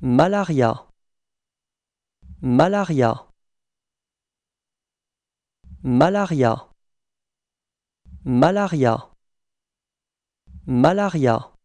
Malaria Malaria Malaria Malaria Malaria